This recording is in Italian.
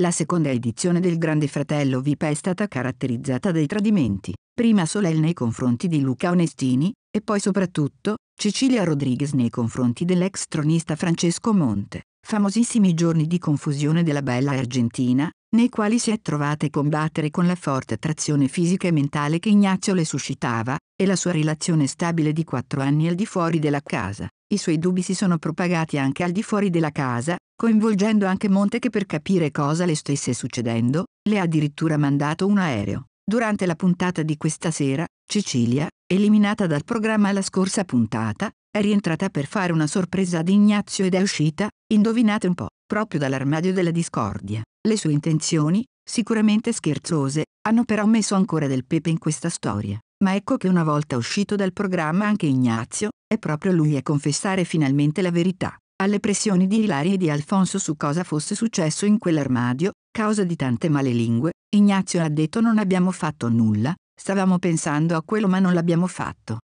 La seconda edizione del Grande Fratello VIP è stata caratterizzata dai tradimenti, prima Solel nei confronti di Luca Onestini, e poi soprattutto, Cecilia Rodriguez nei confronti dell'ex tronista Francesco Monte, famosissimi giorni di confusione della bella Argentina, nei quali si è trovata a combattere con la forte attrazione fisica e mentale che Ignazio le suscitava, e la sua relazione stabile di quattro anni al di fuori della casa. I suoi dubbi si sono propagati anche al di fuori della casa, coinvolgendo anche Monte che per capire cosa le stesse succedendo, le ha addirittura mandato un aereo. Durante la puntata di questa sera, Cecilia, eliminata dal programma alla scorsa puntata, è rientrata per fare una sorpresa ad Ignazio ed è uscita, indovinate un po', proprio dall'armadio della discordia. Le sue intenzioni, sicuramente scherzose, hanno però messo ancora del pepe in questa storia. Ma ecco che una volta uscito dal programma anche Ignazio, è proprio lui a confessare finalmente la verità, alle pressioni di Ilaria e di Alfonso su cosa fosse successo in quell'armadio, causa di tante male lingue, Ignazio ha detto non abbiamo fatto nulla, stavamo pensando a quello ma non l'abbiamo fatto.